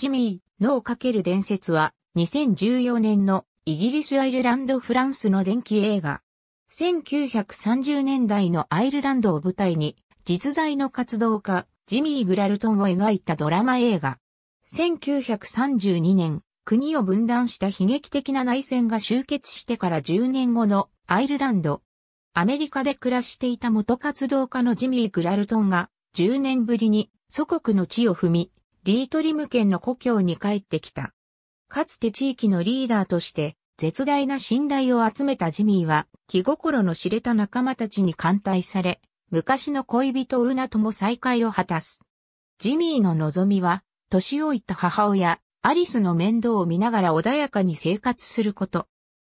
ジミー、をかける伝説は、2014年のイギリス・アイルランド・フランスの電気映画。1930年代のアイルランドを舞台に、実在の活動家、ジミー・グラルトンを描いたドラマ映画。1932年、国を分断した悲劇的な内戦が終結してから10年後のアイルランド。アメリカで暮らしていた元活動家のジミー・グラルトンが10年ぶりに祖国の地を踏み、リートリム県の故郷に帰ってきた。かつて地域のリーダーとして絶大な信頼を集めたジミーは気心の知れた仲間たちに歓待され、昔の恋人ウナとも再会を果たす。ジミーの望みは、年老いた母親、アリスの面倒を見ながら穏やかに生活すること。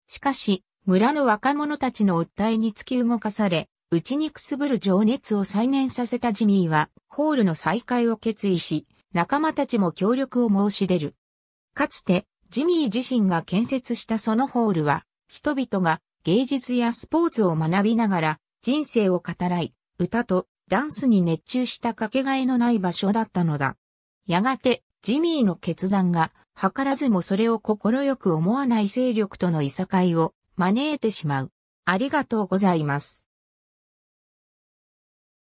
しかし、村の若者たちの訴えに突き動かされ、内にくすぶる情熱を再燃させたジミーは、ホールの再会を決意し、仲間たちも協力を申し出る。かつて、ジミー自身が建設したそのホールは、人々が芸術やスポーツを学びながら人生を語らい、歌とダンスに熱中したかけがえのない場所だったのだ。やがて、ジミーの決断が、図らずもそれを心よく思わない勢力とのいさかいを招いてしまう。ありがとうございます。